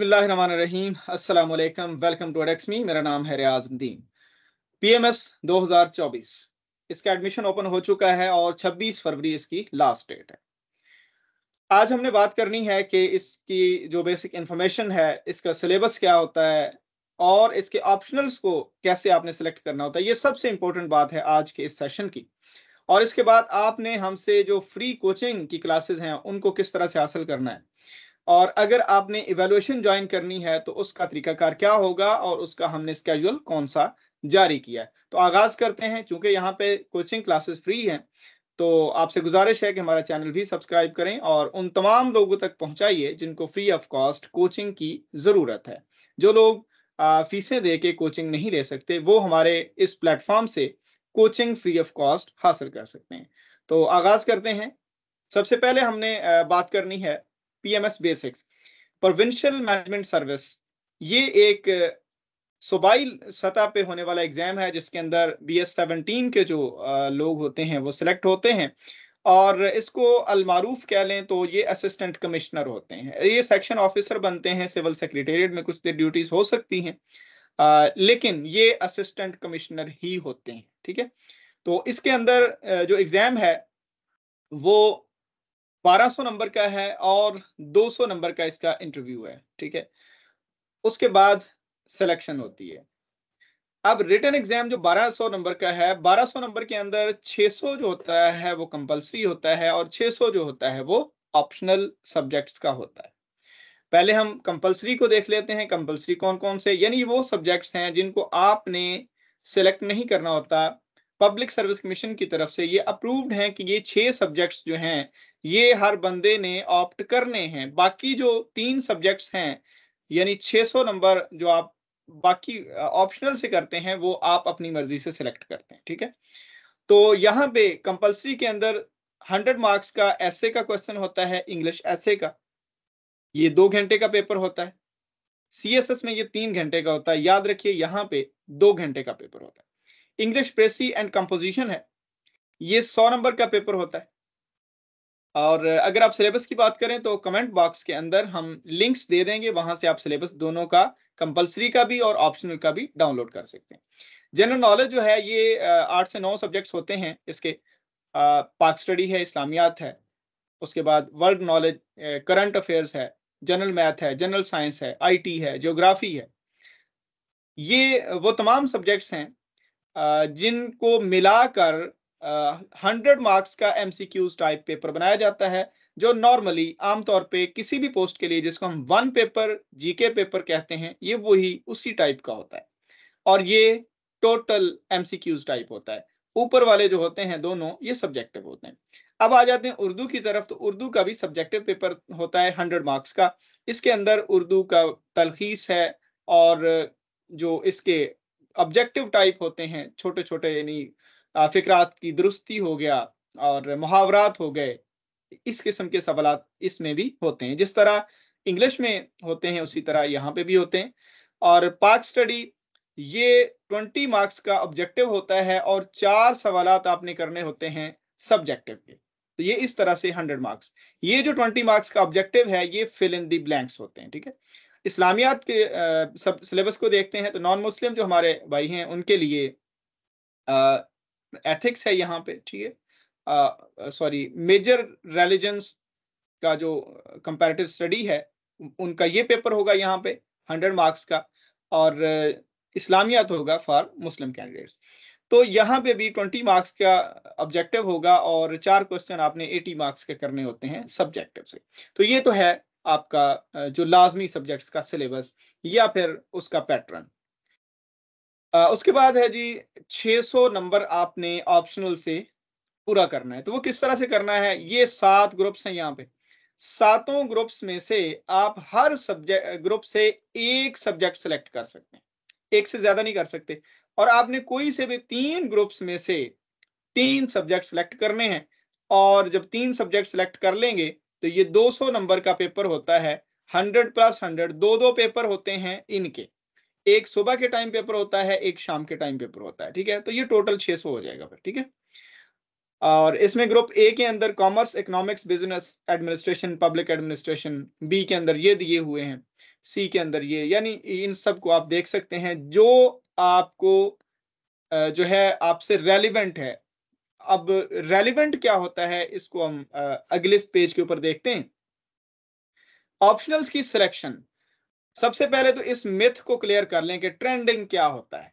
बिसमीम welcome to एडेक्समी मेरा नाम है रियाज एस दो हज़ार चौबीस इसका एडमिशन ओपन हो चुका है और 26 फरवरी इसकी लास्ट डेट है आज हमने बात करनी है कि इसकी जो बेसिक इंफॉर्मेशन है इसका सिलेबस क्या होता है और इसके ऑप्शनल्स को कैसे आपने सेलेक्ट करना होता है ये सबसे इम्पोर्टेंट बात है आज के इस सेशन की और इसके बाद आपने हमसे जो फ्री कोचिंग की क्लासेज हैं उनको किस तरह से हासिल करना है और अगर आपने इवेल्युएशन ज्वाइन करनी है तो उसका तरीकाकार क्या होगा और उसका हमने स्केड्यूल कौन सा जारी किया है तो आगाज करते हैं चूंकि यहाँ पे कोचिंग क्लासेस फ्री हैं तो आपसे गुजारिश है कि हमारा चैनल भी सब्सक्राइब करें और उन तमाम लोगों तक पहुंचाइए जिनको फ्री ऑफ कॉस्ट कोचिंग की ज़रूरत है जो लोग फीसें दे के कोचिंग नहीं ले सकते वो हमारे इस प्लेटफॉर्म से कोचिंग फ्री ऑफ कॉस्ट हासिल कर सकते हैं तो आगाज़ करते हैं सबसे पहले हमने बात करनी है PMS basics provincial management service ये एक uh, सूबाई सतह पे होने वाला एग्जाम है जिसके अंदर बी एस सेवनटीन के जो uh, लोग होते हैं वो सिलेक्ट होते हैं और इसको अलमारूफ कह लें तो ये असिस्टेंट कमिश्नर होते हैं ये सेक्शन ऑफिसर बनते हैं सिविल सेक्रेटेरिएट में कुछ देर ड्यूटीज हो सकती हैं uh, लेकिन ये असिस्टेंट कमिश्नर ही होते हैं ठीक है तो इसके अंदर जो एग्ज़ाम है वो 1200 नंबर का है और 200 नंबर का इसका इंटरव्यू है ठीक है उसके बाद सिलेक्शन होती है अब रिटर्न एग्जाम जो 1200 नंबर का है 1200 नंबर के अंदर 600 जो होता है वो कंपलसरी होता है और 600 जो होता है वो ऑप्शनल सब्जेक्ट्स का होता है पहले हम कंपलसरी को देख लेते हैं कंपलसरी कौन कौन से यानी वो सब्जेक्ट्स हैं जिनको आपने सेलेक्ट नहीं करना होता पब्लिक सर्विस कमीशन की तरफ से ये अप्रूव्ड हैं कि ये छह सब्जेक्ट्स जो हैं ये हर बंदे ने ऑप्ट करने हैं बाकी जो तीन सब्जेक्ट्स हैं यानी 600 नंबर जो आप बाकी ऑप्शनल से करते हैं वो आप अपनी मर्जी से सिलेक्ट करते हैं ठीक है तो यहाँ पे कंपलसरी के अंदर 100 मार्क्स का ऐसे का क्वेश्चन होता है इंग्लिश ऐसे का ये दो घंटे का पेपर होता है सी में ये तीन घंटे का होता है याद रखिए यहाँ पे दो घंटे का पेपर होता है इंग्लिश प्रेसी एंड कंपोजिशन है ये सौ नंबर का पेपर होता है और अगर आप सिलेबस की बात करें तो कमेंट बॉक्स के अंदर हम लिंक्स दे देंगे वहां से आप सिलेबस दोनों का कंपलसरी का भी और ऑप्शनल का भी डाउनलोड कर सकते हैं जनरल नॉलेज जो है ये आठ से नौ सब्जेक्ट्स होते हैं इसके पाक स्टडी है इस्लामियात है उसके बाद वर्ल्ड नॉलेज करंट अफेयर्स है जनरल मैथ है जनरल साइंस है आईटी है ज्योग्राफी है ये वो तमाम सब्जेक्ट्स हैं जिनको मिलाकर हंड्रेड मार्क्स का एम टाइप पेपर बनाया जाता है जो नॉर्मली आमतौर पे किसी भी पोस्ट के लिए जिसको हम वन पेपर जीके पेपर कहते हैं ये वही उसी टाइप का होता है और ये टोटल एम टाइप होता है ऊपर वाले जो होते हैं दोनों ये सब्जेक्टिव होते हैं अब आ जाते हैं उर्दू की तरफ तो उर्दू का भी सब्जेक्टिव पेपर होता है हंड्रेड मार्क्स का इसके अंदर उर्दू का तलखीस है और जो इसके ऑब्जेक्टिव टाइप होते हैं छोटे छोटे यानी फिक्रात की दुरुस्ती हो गया और मुहावरात हो गए इस किस्म के सवाल इसमें भी होते हैं जिस तरह इंग्लिश में होते हैं उसी तरह यहाँ पे भी होते हैं और पार्क स्टडी ये 20 मार्क्स का ऑब्जेक्टिव होता है और चार सवाल आपने करने होते हैं सब्जेक्टिव के तो ये इस तरह से 100 मार्क्स ये जो 20 मार्क्स का ऑब्जेक्टिव है ये फिल इन दी ब्लैंक्स होते हैं ठीक है इस्लामियात के सब सिलेबस को देखते हैं तो नॉन मुस्लिम जो हमारे भाई हैं उनके लिए आ, एथिक्स है यहाँ पे ठीक है सॉरी मेजर रिलीजन्स का जो कंपैरेटिव स्टडी है उनका ये पेपर होगा यहाँ पे हंड्रेड मार्क्स का और इस्लामियात होगा फॉर मुस्लिम कैंडिडेट्स तो यहाँ पे भी ट्वेंटी मार्क्स का ऑब्जेक्टिव होगा और चार क्वेश्चन आपने एटी मार्क्स के करने होते हैं सब्जेक्टिव से तो ये तो है आपका जो लाजमी सब्जेक्ट्स का सिलेबस या फिर उसका पैटर्न उसके बाद है जी 600 नंबर आपने ऑप्शनल से पूरा करना है तो वो किस तरह से करना है ये सात ग्रुप्स हैं यहाँ पे सातों ग्रुप्स में से आप हर सब्जेक्ट ग्रुप से एक सब्जेक्ट सेलेक्ट कर सकते हैं एक से ज्यादा नहीं कर सकते और आपने कोई से भी तीन ग्रुप्स में से तीन सब्जेक्ट सेलेक्ट करने हैं और जब तीन सब्जेक्ट सेलेक्ट कर लेंगे तो ये 200 नंबर का पेपर होता है 100 प्लस 100 दो दो पेपर होते हैं इनके एक सुबह के टाइम पेपर होता है एक शाम के टाइम पेपर होता है ठीक है तो ये टोटल 600 हो जाएगा फिर ठीक है और इसमें ग्रुप ए के अंदर commerce economics business administration public administration B के अंदर ये दिए हुए हैं सी के अंदर ये यानी इन सब को आप देख सकते हैं जो आपको जो है आपसे रेलिवेंट है अब रेलिवेंट क्या होता है इसको हम अगले पेज के ऊपर देखते हैं ऑप्शनल्स की सिलेक्शन सबसे पहले तो इस मिथ को क्लियर कर लें कि ट्रेंडिंग क्या होता है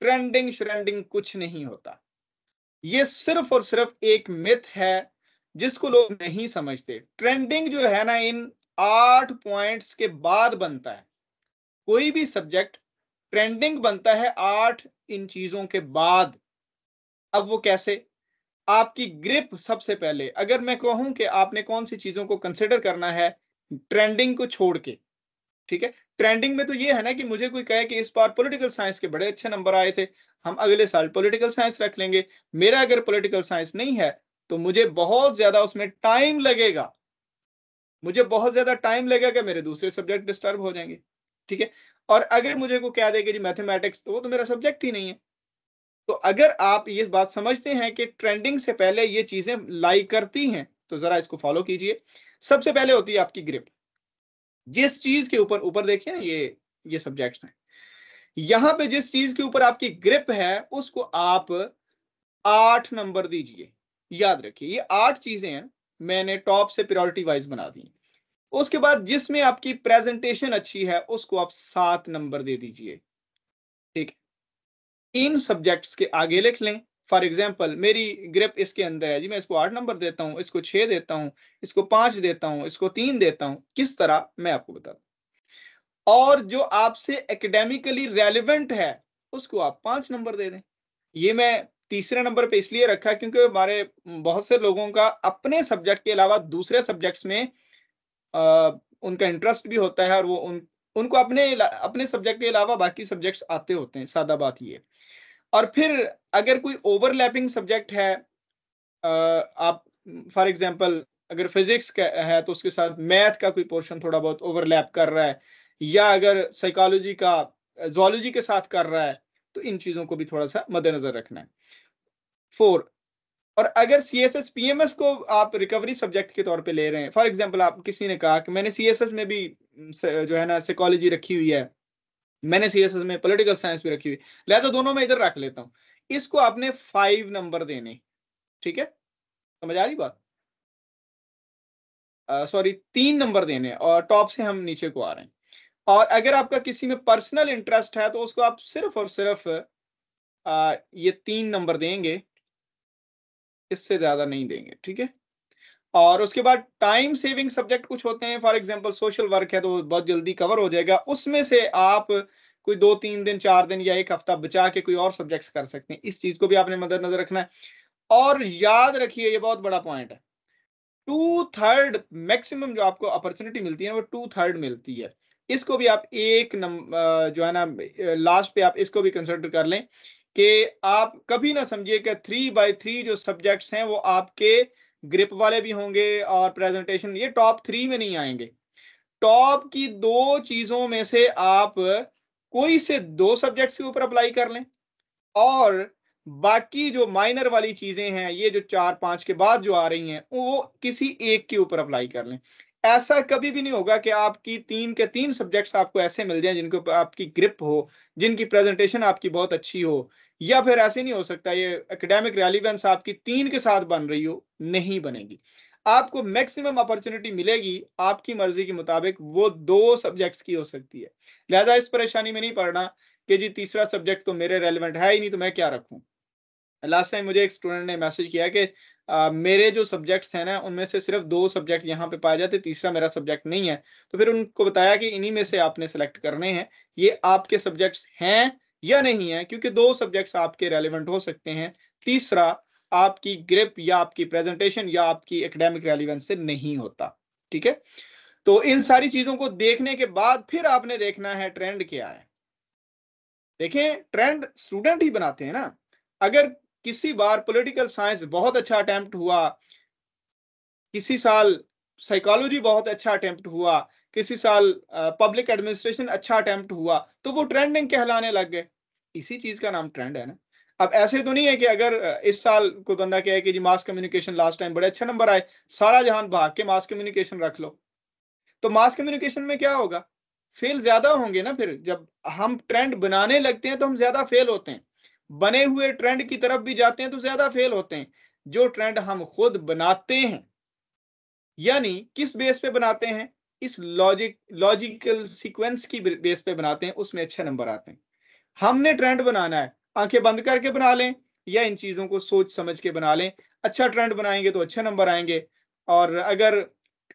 ट्रेंडिंग श्रेंडिंग कुछ नहीं होता ये सिर्फ और सिर्फ एक मिथ है जिसको लोग नहीं समझते ट्रेंडिंग जो है ना इन आठ पॉइंट्स के बाद बनता है कोई भी सब्जेक्ट ट्रेंडिंग बनता है आठ इन चीजों के बाद अब वो कैसे आपकी ग्रिप सबसे पहले अगर मैं कहूं कि आपने कौन सी चीजों को कंसिडर करना है ट्रेंडिंग को छोड़ के ठीक है ट्रेंडिंग में तो ये है ना कि मुझे कोई कहे कि इस बार पॉलिटिकल साइंस के बड़े अच्छे नंबर आए थे हम अगले साल पॉलिटिकल साइंस रख लेंगे मेरा अगर पॉलिटिकल साइंस नहीं है तो मुझे बहुत ज्यादा उसमें टाइम लगेगा मुझे बहुत ज्यादा टाइम लगेगा मेरे दूसरे सब्जेक्ट डिस्टर्ब हो जाएंगे ठीक है और अगर मुझे को क्या देगा जी मैथमेटिक्स तो वो तो मेरा सब्जेक्ट ही नहीं है तो अगर आप ये बात समझते हैं कि ट्रेंडिंग से पहले ये चीजें लाई करती हैं तो जरा इसको फॉलो कीजिए सबसे पहले होती है आपकी ग्रिप जिस चीज के ऊपर ऊपर देखिए ये ये सब्जेक्ट हैं यहां पे जिस चीज के ऊपर आपकी ग्रिप है उसको आप आठ नंबर दीजिए याद रखिए ये आठ चीजें हैं मैंने टॉप से प्रायोरिटी वाइज बना दी उसके बाद जिसमें आपकी प्रेजेंटेशन अच्छी है उसको आप सात नंबर दे दीजिए इन सब्जेक्ट्स के आगे लिख लें फॉर एग्जाम्पल मेरी ग्रिप इसके अंदर है जी मैं इसको आठ नंबर देता हूँ इसको छह देता हूँ इसको पांच देता हूँ इसको तीन देता हूँ किस तरह मैं आपको बता दूँ और जो आपसे एकेडमिकली रेलिवेंट है उसको आप पांच नंबर दे दें ये मैं तीसरे नंबर पे इसलिए रखा क्योंकि हमारे बहुत से लोगों का अपने सब्जेक्ट के अलावा दूसरे सब्जेक्ट्स में आ, उनका इंटरेस्ट भी होता है और वो उन उनको अपने अपने सब्जेक्ट के अलावा बाकी सब्जेक्ट्स आते होते हैं सादा बात ये और फिर अगर कोई ओवरलैपिंग सब्जेक्ट है आप फॉर एग्जांपल अगर फिजिक्स का है तो उसके साथ मैथ का कोई पोर्शन थोड़ा बहुत ओवरलैप कर रहा है या अगर साइकोलॉजी का जोलॉजी के साथ कर रहा है तो इन चीज़ों को भी थोड़ा सा मद्देनजर रखना है फोर और अगर C S S P M S को आप रिकवरी सब्जेक्ट के तौर पे ले रहे हैं फॉर एग्जाम्पल आप किसी ने कहा कि मैंने सी एस एस में भी जो है ना साइकोलॉजी रखी हुई है मैंने सी एस एस में पोलिटिकल साइंस भी रखी हुई लिहाजा तो दोनों में इधर रख लेता हूँ इसको आपने फाइव नंबर देने ठीक है समझ आ रही बात सॉरी तीन नंबर देने और टॉप से हम नीचे को आ रहे हैं और अगर आपका किसी में पर्सनल इंटरेस्ट है तो उसको आप सिर्फ और सिर्फ आ, ये तीन नंबर देंगे इससे ज्यादा नहीं देंगे ठीक है और उसके बाद टाइम सेविंग सब्जेक्ट कुछ होते हैं फॉर एग्जाम्पल सोशल वर्क है तो बहुत जल्दी कवर हो जाएगा उसमें से आप कोई दो तीन दिन चार दिन या एक हफ्ता बचा के कोई और सब्जेक्ट्स कर सकते हैं इस चीज को भी आपने मद्देनजर रखना है और याद रखिए ये बहुत बड़ा पॉइंट है टू थर्ड मैक्सिमम जो आपको अपॉर्चुनिटी मिलती है वो टू थर्ड मिलती है इसको भी आप एक नंबर जो है ना लास्ट पे आप इसको भी कंसिडर कर लें कि आप कभी ना समझिए कि थ्री बाय थ्री जो सब्जेक्ट्स हैं वो आपके ग्रिप वाले भी होंगे और प्रेजेंटेशन ये टॉप थ्री में नहीं आएंगे टॉप की दो चीजों में से आप कोई से दो सब्जेक्ट्स के ऊपर अप्लाई कर लें और बाकी जो माइनर वाली चीजें हैं ये जो चार पांच के बाद जो आ रही हैं वो किसी एक के ऊपर अप्लाई कर लें ऐसा कभी भी नहीं होगा कि आपकी तीन के तीन सब्जेक्ट्स आपको ऐसे मिल जाएं जिनको आपकी ग्रिप हो जिनकी प्रेजेंटेशन आपकी बहुत अच्छी हो या फिर ऐसे नहीं हो सकता ये एकेडमिक रेलिवेंस आपकी तीन के साथ बन रही हो नहीं बनेगी आपको मैक्सिमम अपॉर्चुनिटी मिलेगी आपकी मर्जी के मुताबिक वो दो सब्जेक्ट्स की हो सकती है लिहाजा इस परेशानी में नहीं पढ़ना कि जी तीसरा सब्जेक्ट तो मेरे रेलिवेंट है ही नहीं तो मैं क्या रखूँ लास्ट टाइम मुझे एक स्टूडेंट ने मैसेज किया कि आ, मेरे जो सब्जेक्ट्स हैं ना उनमें से सिर्फ दो सब्जेक्ट यहाँ पे पाए जाते तीसरा मेरा सब्जेक्ट नहीं है तो फिर उनको बताया कि इन्हीं में से आपने सेलेक्ट करने हैं ये आपके सब्जेक्ट्स हैं या नहीं है क्योंकि दो सब्जेक्ट्स आपके रेलिवेंट हो सकते हैं तीसरा आपकी ग्रिप या आपकी प्रेजेंटेशन या आपकी एकेडमिक रेलिवेंस से नहीं होता ठीक है तो इन सारी चीजों को देखने के बाद फिर आपने देखना है ट्रेंड क्या है देखें ट्रेंड स्टूडेंट ही बनाते हैं ना अगर किसी बार पॉलिटिकल साइंस बहुत अच्छा अटेम्प्ट हुआ किसी साल साइकोलॉजी बहुत अच्छा अटेम्प्ट हुआ किसी साल पब्लिक एडमिनिस्ट्रेशन अच्छा अटेम्प्ट हुआ तो वो ट्रेंडिंग कहलाने लग गए इसी चीज का नाम ट्रेंड है ना अब ऐसे तो नहीं है कि अगर इस साल कोई बंदा कहे कि जी मास कम्युनिकेशन लास्ट टाइम बड़े अच्छे नंबर आए सारा जहान भाग के मास कम्युनिकेशन रख लो तो मास कम्युनिकेशन में क्या होगा फेल ज्यादा होंगे ना फिर जब हम ट्रेंड बनाने लगते हैं तो हम ज्यादा फेल होते हैं बने हुए ट्रेंड की तरफ भी जाते हैं तो ज्यादा फेल होते हैं जो ट्रेंड हम खुद बनाते हैं यानी किस बेस पे बनाते हैं इस लॉजिक लॉजिकल सीक्वेंस की बेस पे बनाते हैं उसमें अच्छे नंबर आते हैं हमने ट्रेंड बनाना है आंखें बंद करके बना लें या इन चीज़ों को सोच समझ के बना लें अच्छा ट्रेंड बनाएंगे तो अच्छे नंबर आएंगे और अगर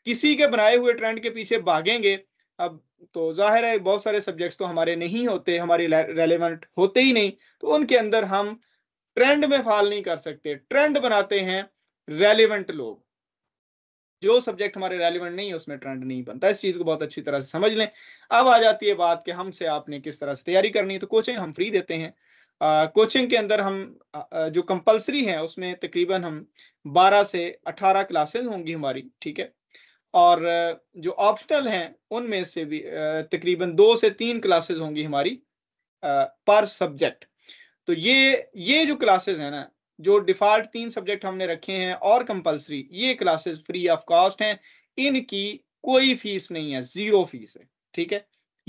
किसी के बनाए हुए ट्रेंड के पीछे भागेंगे अब तो जाहिर है बहुत सारे सब्जेक्ट्स तो हमारे नहीं होते हमारे रेलेवेंट होते ही नहीं तो उनके अंदर हम ट्रेंड में फॉल नहीं कर सकते ट्रेंड बनाते हैं रेलिवेंट लोग जो सब्जेक्ट हमारे रेलिवेंट नहीं है उसमें ट्रेंड नहीं बनता इस चीज को बहुत अच्छी तरह से समझ लें अब आ जाती है बात कि हमसे आपने किस तरह से तैयारी करनी है तो कोचिंग हम फ्री देते हैं कोचिंग के अंदर हम जो कंपलसरी है उसमें तकरीबन हम 12 से 18 क्लासेस होंगी हमारी ठीक है और जो ऑप्शनल हैं उनमें से भी तकरीबन दो से तीन क्लासेस होंगी हमारी पर सब्जेक्ट तो ये ये जो क्लासेस है ना जो डिफॉल्ट तीन सब्जेक्ट हमने रखे हैं और कंपलसरी ये क्लासेस फ्री ऑफ कॉस्ट हैं इनकी कोई फीस नहीं है जीरो फीस है ठीक है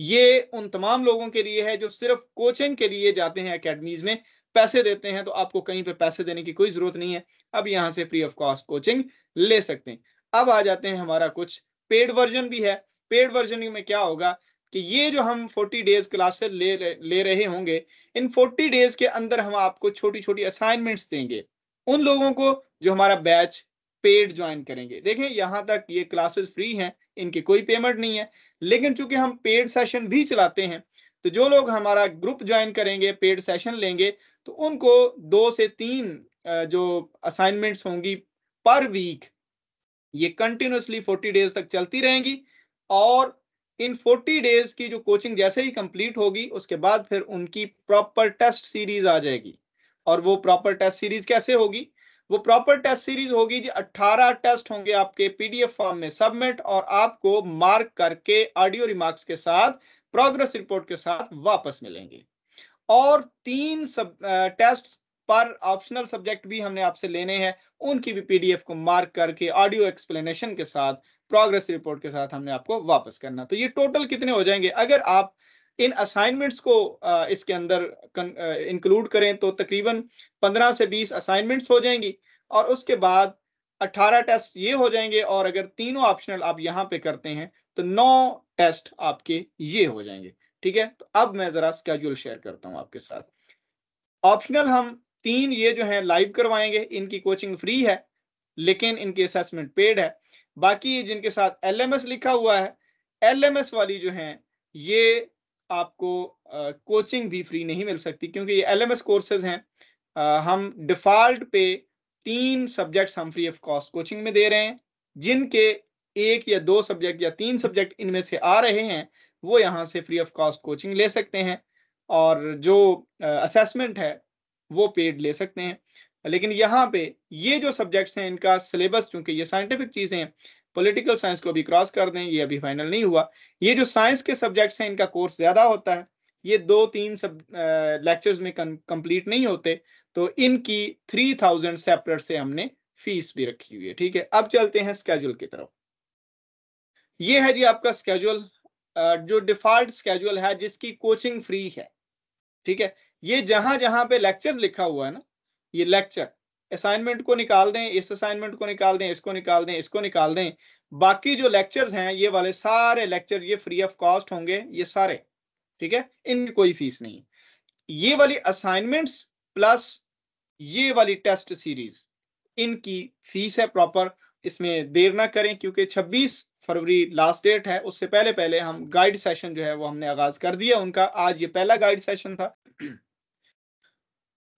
ये उन तमाम लोगों के लिए है जो सिर्फ कोचिंग के लिए जाते हैं अकेडमीज में पैसे देते हैं तो आपको कहीं पे पैसे देने की कोई जरूरत नहीं है अब यहाँ से फ्री ऑफ कॉस्ट कोचिंग ले सकते हैं अब आ जाते हैं हमारा कुछ पेड वर्जन भी है पेड वर्जन में क्या होगा कि ये जो हम 40 डेज क्लासेस ले ले रहे होंगे इन 40 डेज के अंदर हम आपको छोटी छोटी असाइनमेंट्स देंगे उन लोगों को जो हमारा बैच पेड ज्वाइन करेंगे देखें यहाँ तक ये क्लासेस फ्री हैं इनकी कोई पेमेंट नहीं है लेकिन चूंकि हम पेड सेशन भी चलाते हैं तो जो लोग हमारा ग्रुप ज्वाइन करेंगे पेड सेशन लेंगे तो उनको दो से तीन जो असाइनमेंट्स होंगी पर वीक ये कंटिन्यूसली फोर्टी डेज तक चलती रहेंगी और इन 40 डेज की जो कोचिंग जैसे ही कंप्लीट होगी उसके बाद फिर उनकी प्रॉपर टेस्ट सीरीज आ जाएगी और वो प्रॉपर टेस्ट सीरीज कैसे होगी वो प्रॉपर टेस्ट सीरीज होगी जी 18 टेस्ट होंगे आपके पीडीएफ फॉर्म में सबमिट और आपको मार्क करके ऑडियो रिमार्क्स के साथ प्रोग्रेस रिपोर्ट के साथ वापस मिलेंगे और तीन सब टेस्ट पर ऑप्शनल सब्जेक्ट भी हमने आपसे लेने हैं उनकी भी पीडीएफ को मार्क करके ऑडियो एक्सप्लेनेशन के साथ प्रोग्रेस रिपोर्ट के साथ हमने आपको वापस करना तो ये टोटल कितने हो जाएंगे अगर आप इन असाइनमेंट्स को इसके अंदर इंक्लूड करें तो तकरीबन 15 से 20 असाइनमेंट्स हो जाएंगी और उसके बाद 18 टेस्ट ये हो जाएंगे और अगर तीनों ऑप्शनल आप यहाँ पे करते हैं तो नौ टेस्ट आपके ये हो जाएंगे ठीक है तो अब मैं जरा स्केड्यूल शेयर करता हूँ आपके साथ ऑप्शनल हम तीन ये जो है लाइव करवाएंगे इनकी कोचिंग फ्री है लेकिन इनकी असेसमेंट पेड है बाकी जिनके साथ एलएमएस लिखा हुआ है एलएमएस वाली जो है ये आपको आ, कोचिंग भी फ्री नहीं मिल सकती क्योंकि ये एलएमएस कोर्सेज हैं आ, हम डिफॉल्ट पे तीन सब्जेक्ट्स हम फ्री ऑफ कॉस्ट कोचिंग में दे रहे हैं जिनके एक या दो सब्जेक्ट या तीन सब्जेक्ट इनमें से आ रहे हैं वो यहाँ से फ्री ऑफ कॉस्ट कोचिंग ले सकते हैं और जो असेसमेंट है वो पेड ले सकते हैं लेकिन यहाँ पे ये जो सब्जेक्ट्स हैं इनका सिलेबस चूंकि ये साइंटिफिक चीज़ें हैं पॉलिटिकल साइंस को भी क्रॉस कर दें ये अभी फाइनल नहीं हुआ ये जो साइंस के सब्जेक्ट्स हैं इनका कोर्स ज़्यादा होता है ये दो तीन सब लेक्चर्स में कंप्लीट नहीं होते तो इनकी थ्री थाउजेंड सेपरेट से हमने फीस भी रखी हुई है ठीक है अब चलते हैं स्केड्यूल की तरफ ये है जी आपका स्केड्यूल जो डिफॉल्ट स्केड्यूल है जिसकी कोचिंग फ्री है ठीक है ये जहां जहां पे लेक्चर लिखा हुआ है ना ये लेक्चर असाइनमेंट को निकाल दें इस असाइनमेंट को निकाल दें इसको निकाल दें इसको निकाल दें बाकी जो लेक्चर्स हैं ये वाले सारे लेक्चर ये फ्री ऑफ कॉस्ट होंगे ये सारे ठीक है इनकी कोई फीस नहीं ये वाली असाइनमेंट्स प्लस ये वाली टेस्ट सीरीज इनकी फीस है प्रॉपर इसमें देर ना करें क्योंकि 26 फरवरी लास्ट डेट है उससे पहले पहले हम गाइड सेशन जो है वो हमने आगाज कर दिया उनका आज ये पहला गाइड सेशन था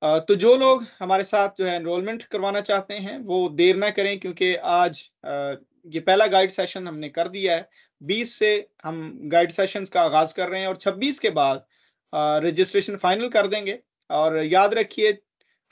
तो जो लोग हमारे साथ जो है एनरोलमेंट करवाना चाहते हैं वो देर ना करें क्योंकि आज ये पहला गाइड सेशन हमने कर दिया है 20 से हम गाइड सेशंस का आगाज कर रहे हैं और 26 के बाद रजिस्ट्रेशन फाइनल कर देंगे और याद रखिए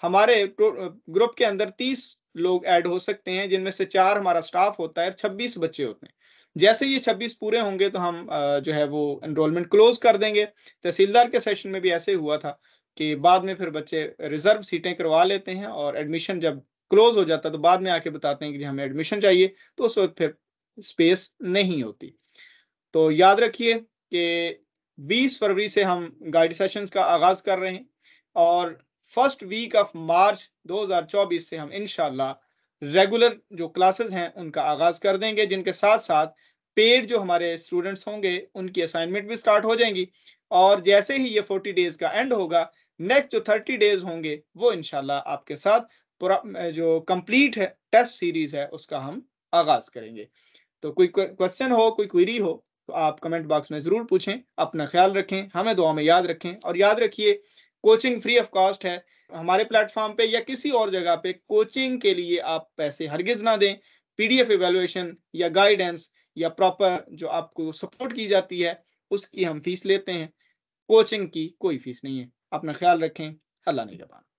हमारे ग्रुप के अंदर 30 लोग ऐड हो सकते हैं जिनमें से चार हमारा स्टाफ होता है छब्बीस बच्चे होते हैं जैसे ये 26 पूरे होंगे तो हम जो है वो एनरोलमेंट क्लोज कर देंगे तहसीलदार के सेशन में भी ऐसे हुआ था कि बाद में फिर बच्चे रिजर्व सीटें करवा लेते हैं और एडमिशन जब क्लोज हो जाता है तो बाद में आके बताते हैं कि हमें एडमिशन चाहिए तो उस वक्त फिर स्पेस नहीं होती तो याद रखिए कि 20 फरवरी से हम गाइड सेशंस का आगाज कर रहे हैं और फर्स्ट वीक ऑफ मार्च 2024 से हम इनशाला रेगुलर जो क्लासेस हैं उनका आगाज कर देंगे जिनके साथ साथ पेड जो हमारे स्टूडेंट्स होंगे उनकी असाइनमेंट भी स्टार्ट हो जाएंगी और जैसे ही ये 40 डेज का एंड होगा नेक्स्ट जो थर्टी डेज होंगे वो इनशाला आपके साथ जो कंप्लीट है टेस्ट सीरीज है उसका हम आगाज करेंगे तो कोई क्वेश्चन हो कोई क्वेरी हो तो आप कमेंट बॉक्स में ज़रूर पूछें अपना ख्याल रखें हमें दुआ में याद रखें और याद रखिए कोचिंग फ्री ऑफ कॉस्ट है हमारे प्लेटफॉर्म पे या किसी और जगह पे कोचिंग के लिए आप पैसे हरगिज ना दें पीडीएफ एवेलुएशन या गाइडेंस या प्रॉपर जो आपको सपोर्ट की जाती है उसकी हम फीस लेते हैं कोचिंग की कोई फीस नहीं है अपना ख्याल रखें अल्लाह जबान